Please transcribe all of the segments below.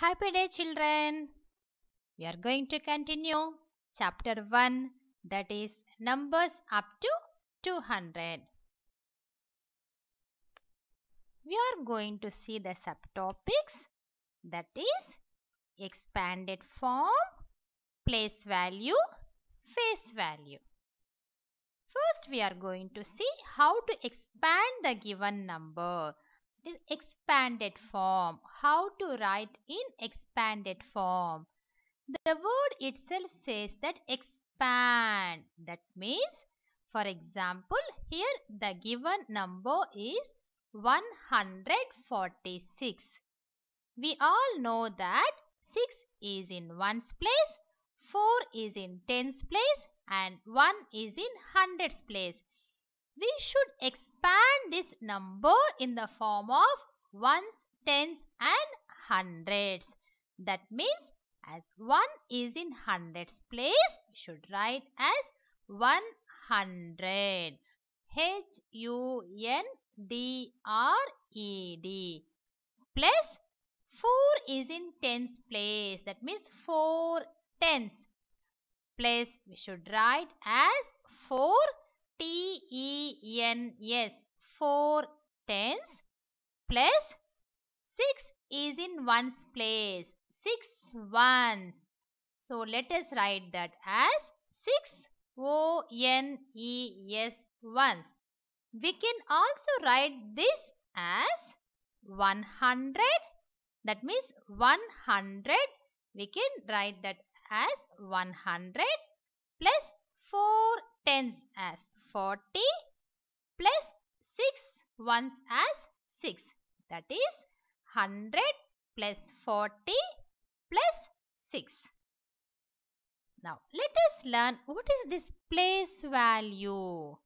Happy day children! We are going to continue chapter 1 that is numbers up to 200. We are going to see the subtopics that is expanded form, place value, face value. First we are going to see how to expand the given number is expanded form. How to write in expanded form? The word itself says that expand. That means, for example, here the given number is 146. We all know that 6 is in 1's place, 4 is in 10's place and 1 is in 100's place we should expand this number in the form of ones, tens and hundreds. That means as 1 is in hundreds place, we should write as 100. H-U-N-D-R-E-D. Plus 4 is in tens place. That means 4 tens. Place we should write as 4 T-E-N-S, 4 tens plus 6 is in ones place, 6 ones. So let us write that as 6 O-N-E-S ones. We can also write this as 100. That means 100. We can write that as 100 plus 4 tens as 40 plus 6 ones as 6 that is 100 plus 40 plus 6. Now let us learn what is this place value.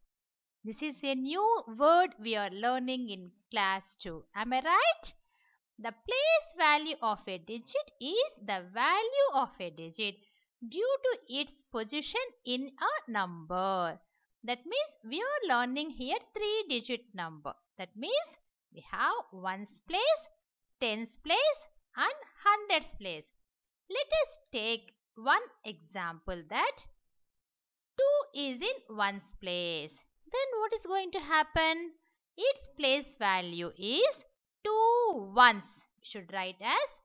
This is a new word we are learning in class 2. Am I right? The place value of a digit is the value of a digit due to its position in a number. That means we are learning here 3 digit number. That means we have ones place, tens place and hundreds place. Let us take one example that 2 is in ones place. Then what is going to happen? Its place value is 2 ones. We should write as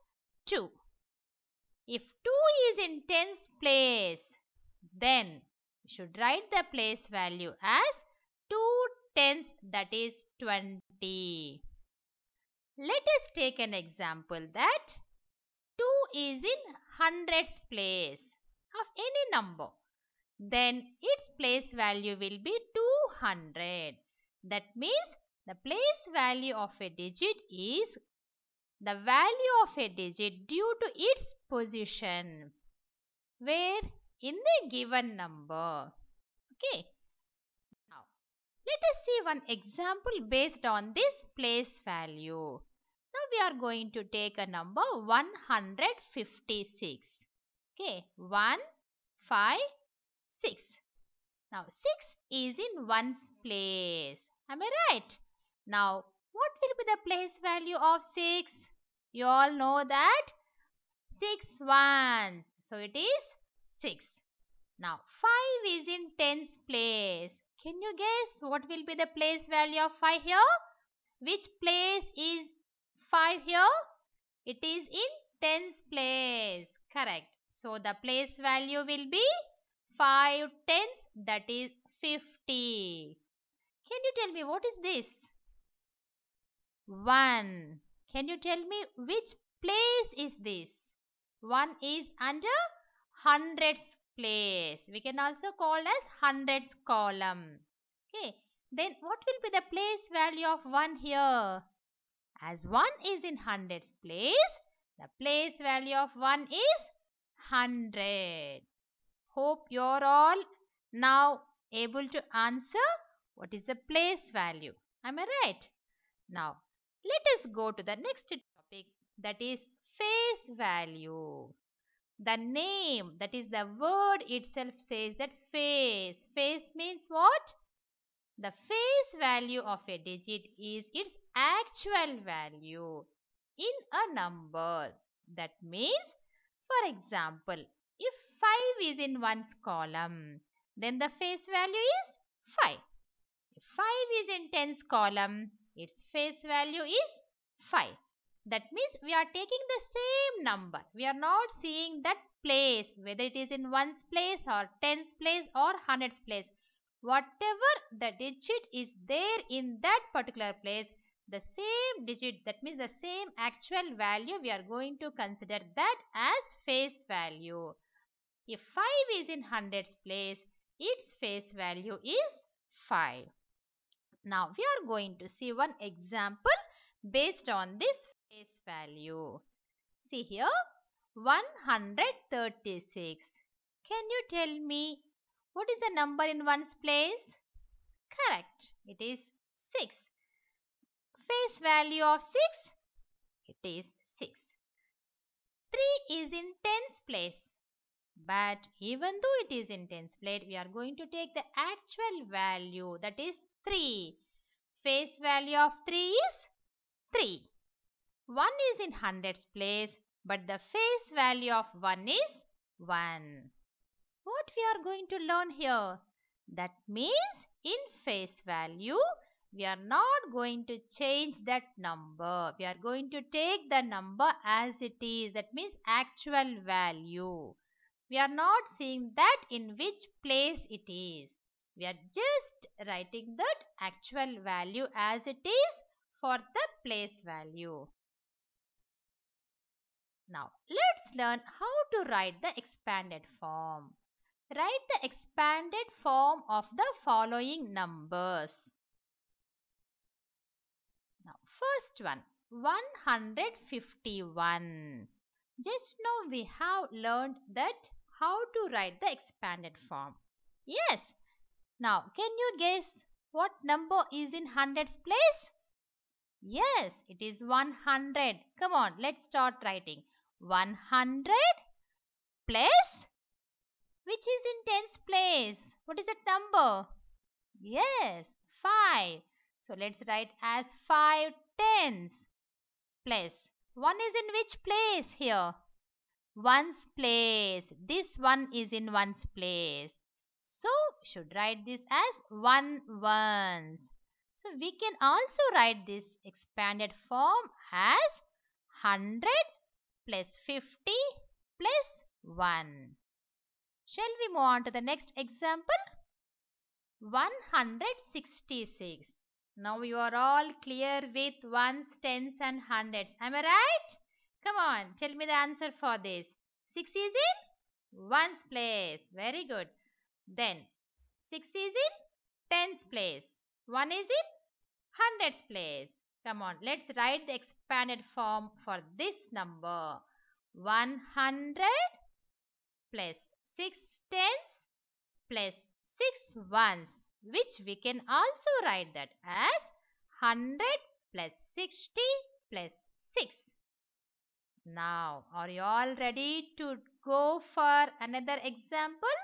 2. If 2 is in tens place, then we should write the place value as 2 tens that is 20. Let us take an example that 2 is in hundreds place of any number. Then its place value will be 200. That means the place value of a digit is the value of a digit due to its position. Where? In the given number. Okay. Now, let us see one example based on this place value. Now, we are going to take a number 156. Okay. 1, 5, 6. Now, 6 is in 1's place. Am I right? Now, what will be the place value of 6? You all know that 6 ones. So it is 6. Now 5 is in tens place. Can you guess what will be the place value of 5 here? Which place is 5 here? It is in tens place. Correct. So the place value will be 5 tens that is 50. Can you tell me what is this? 1. Can you tell me which place is this? 1 is under hundreds place. We can also call as hundreds column. Okay. Then what will be the place value of 1 here? As 1 is in hundreds place, the place value of 1 is 100. Hope you are all now able to answer what is the place value. Am I right? Now, let us go to the next topic that is face value. The name that is the word itself says that face. Face means what? The face value of a digit is its actual value in a number. That means, for example, if 5 is in one's column, then the face value is 5. If 5 is in 10's column, its face value is 5. That means we are taking the same number. We are not seeing that place, whether it is in ones place or tens place or hundreds place. Whatever the digit is there in that particular place, the same digit, that means the same actual value, we are going to consider that as face value. If 5 is in hundreds place, its face value is 5. Now we are going to see one example based on this face value. See here 136. Can you tell me what is the number in ones place? Correct. It is 6. Face value of 6? It is 6. 3 is in tens place. But even though it is in tens place, we are going to take the actual value that is 3. Face value of 3 is 3. 1 is in hundreds place but the face value of 1 is 1. What we are going to learn here? That means in face value we are not going to change that number. We are going to take the number as it is. That means actual value. We are not seeing that in which place it is. We are just writing that actual value as it is for the place value. Now let's learn how to write the expanded form. Write the expanded form of the following numbers. Now first one 151. Just now we have learned that how to write the expanded form. Yes, now, can you guess what number is in hundreds place? Yes, it is 100. Come on, let's start writing. 100 place which is in tens place. What is that number? Yes, 5. So let's write as 5 tens place. 1 is in which place here? Ones place. This one is in ones place. So, should write this as 1 once. So, we can also write this expanded form as 100 plus 50 plus 1. Shall we move on to the next example? 166. Now you are all clear with ones, tens and hundreds. Am I right? Come on, tell me the answer for this. 6 is in ones place. Very good then 6 is in tens place, 1 is in hundreds place. Come on, let's write the expanded form for this number. 100 plus 6 tens plus 6 ones which we can also write that as 100 plus 60 plus 6. Now, are you all ready to go for another example?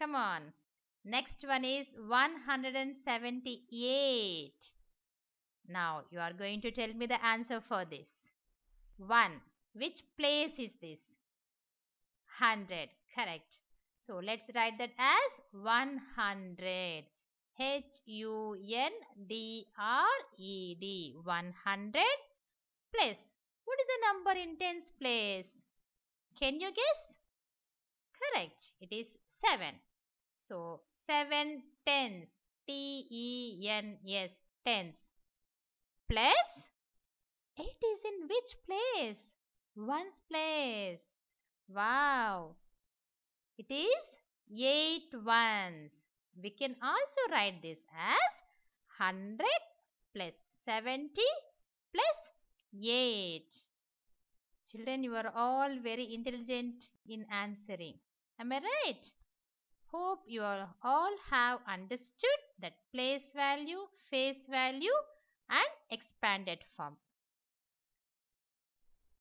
Come on. Next one is 178. Now you are going to tell me the answer for this. 1. Which place is this? 100. Correct. So let's write that as 100. H-U-N-D-R-E-D. 100 place. What is the number in tens place? Can you guess? Correct. It is 7. So 7 tens T-E-N-S tens plus it is in which place? One's place. Wow. It is 8 ones. We can also write this as 100 plus 70 plus 8. Children, you are all very intelligent in answering. Am I right? Hope you all have understood that place value, face value and expanded form.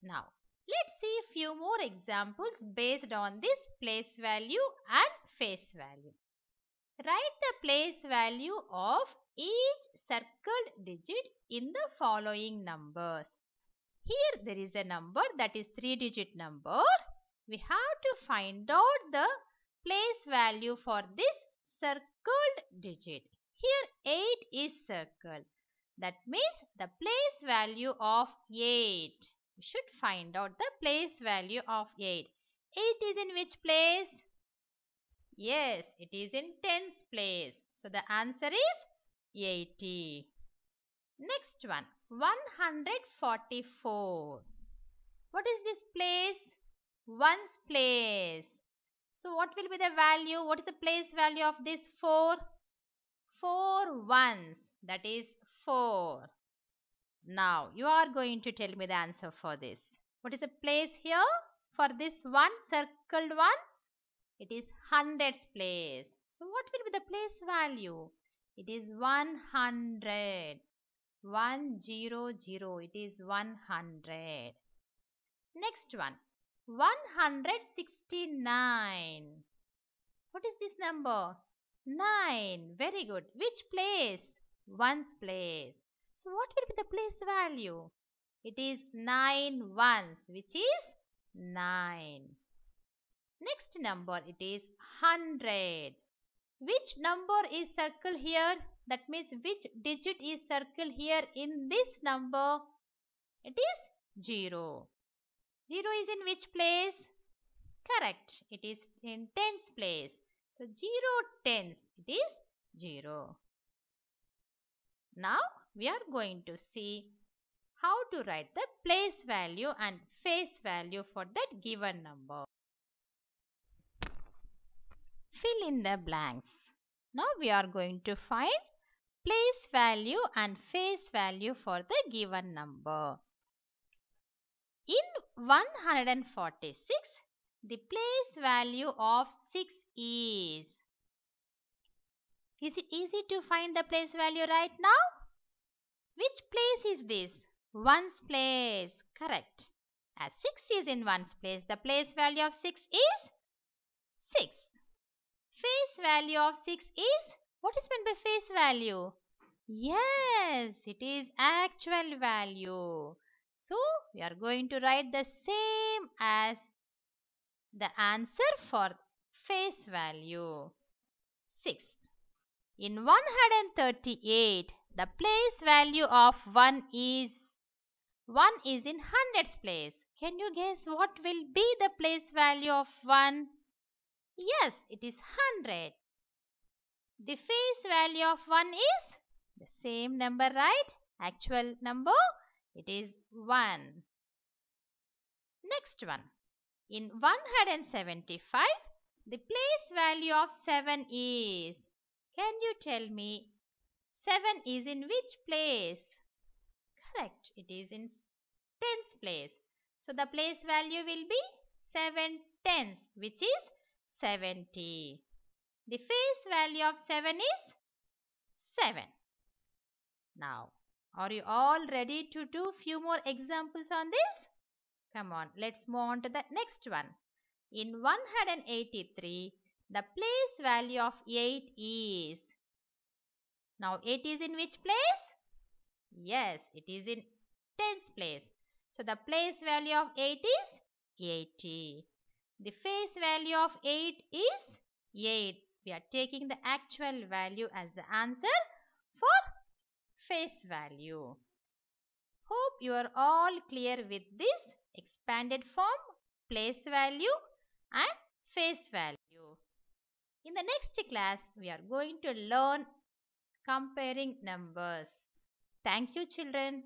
Now, let's see a few more examples based on this place value and face value. Write the place value of each circled digit in the following numbers. Here there is a number that is 3 digit number. We have to find out the place value for this circled digit. Here 8 is circled. That means the place value of 8. We should find out the place value of 8. 8 is in which place? Yes, it is in tens place. So the answer is 80. Next one, 144. What is this place? Ones place. So what will be the value? What is the place value of this 4? 4 ones. That is 4. Now you are going to tell me the answer for this. What is the place here for this one circled one? It is hundreds place. So what will be the place value? It is 100. 100. It is 100. Next one. 169. What is this number? 9. Very good. Which place? Ones place. So what will be the place value? It is 9 ones which is 9. Next number it is 100. Which number is circle here? That means which digit is circle here in this number? It is 0. 0 is in which place? Correct. It is in tens place. So 0 tens. It is 0. Now we are going to see how to write the place value and face value for that given number. Fill in the blanks. Now we are going to find place value and face value for the given number. In 146, the place value of 6 is. Is it easy to find the place value right now? Which place is this? Ones place. Correct. As 6 is in ones place, the place value of 6 is 6. Face value of 6 is? What is meant by face value? Yes, it is actual value. So, we are going to write the same as the answer for face value. Sixth, in 138, the place value of 1 is 1 is in hundreds place. Can you guess what will be the place value of 1? Yes, it is 100. The face value of 1 is the same number, right? Actual number it is 1. Next one. In 175, the place value of 7 is. Can you tell me 7 is in which place? Correct. It is in tens place. So the place value will be 7 tens which is 70. The face value of 7 is 7. Now are you all ready to do few more examples on this? Come on, let's move on to the next one. In 183, the place value of 8 is. Now 8 is in which place? Yes, it is in tens place. So the place value of 8 is 80. The face value of 8 is 8. We are taking the actual value as the answer for face value. Hope you are all clear with this expanded form, place value and face value. In the next class, we are going to learn comparing numbers. Thank you children.